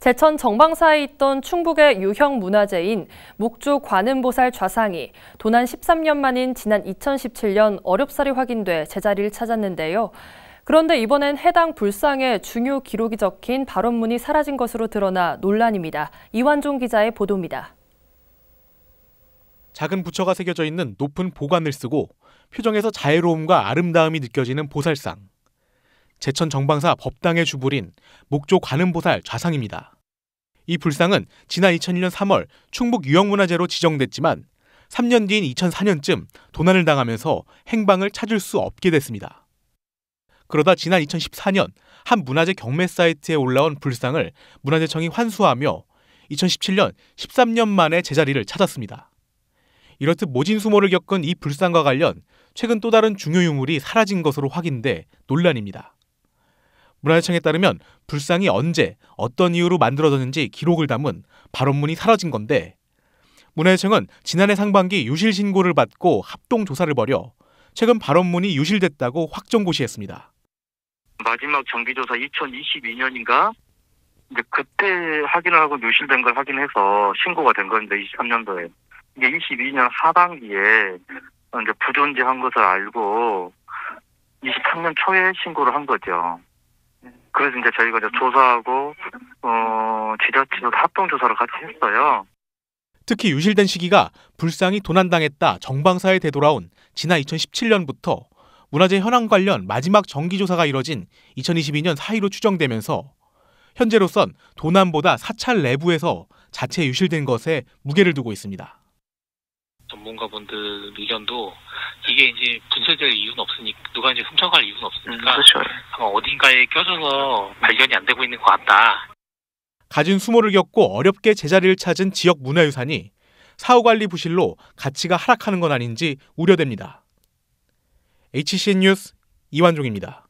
제천 정방사에 있던 충북의 유형 문화재인 목조 관음보살 좌상이 도난 13년 만인 지난 2017년 어렵사리 확인돼 제자리를 찾았는데요. 그런데 이번엔 해당 불상의 중요 기록이 적힌 발언문이 사라진 것으로 드러나 논란입니다. 이완종 기자의 보도입니다. 작은 부처가 새겨져 있는 높은 보관을 쓰고 표정에서 자애로움과 아름다움이 느껴지는 보살상. 제천 정방사 법당의 주불인 목조 관음보살 좌상입니다. 이 불상은 지난 2001년 3월 충북 유형문화재로 지정됐지만 3년 뒤인 2004년쯤 도난을 당하면서 행방을 찾을 수 없게 됐습니다. 그러다 지난 2014년 한 문화재 경매 사이트에 올라온 불상을 문화재청이 환수하며 2017년 13년 만에 제자리를 찾았습니다. 이렇듯 모진수모를 겪은 이 불상과 관련 최근 또 다른 중요 유물이 사라진 것으로 확인돼 논란입니다. 문화재청에 따르면 불상이 언제 어떤 이유로 만들어졌는지 기록을 담은 발언문이 사라진 건데 문화재청은 지난해 상반기 유실 신고를 받고 합동 조사를 벌여 최근 발언문이 유실됐다고 확정고시했습니다. 마지막 정기조사 2022년인가 이제 그때 확인을 하고 유실된 걸 확인해서 신고가 된 건데 23년도에 이게 22년 하반기에 이제 부존재한 것을 알고 23년 초에 신고를 한 거죠. 그래서 이제 저희가 이제 조사하고 어, 지자체도 합동 조사를 같이 했어요. 특히 유실된 시기가 불상이 도난당했다 정방사에 되돌아온 지난 2017년부터 문화재 현황 관련 마지막 정기조사가 이뤄진 2022년 사이로 추정되면서 현재로선 도난보다 사찰 내부에서 자체 유실된 것에 무게를 두고 있습니다. 전문가분들 의견도 이게 이제 분쇄될 이유는 없으니까 누가 이제 훔쳐갈 이유는 없으니까 음, 그렇죠. 아마 어딘가에 껴져서 발견이 안 되고 있는 것 같다. 가진 수모를 겪고 어렵게 제자리를 찾은 지역 문화유산이 사후관리 부실로 가치가 하락하는 건 아닌지 우려됩니다. HCN 뉴스 이완종입니다.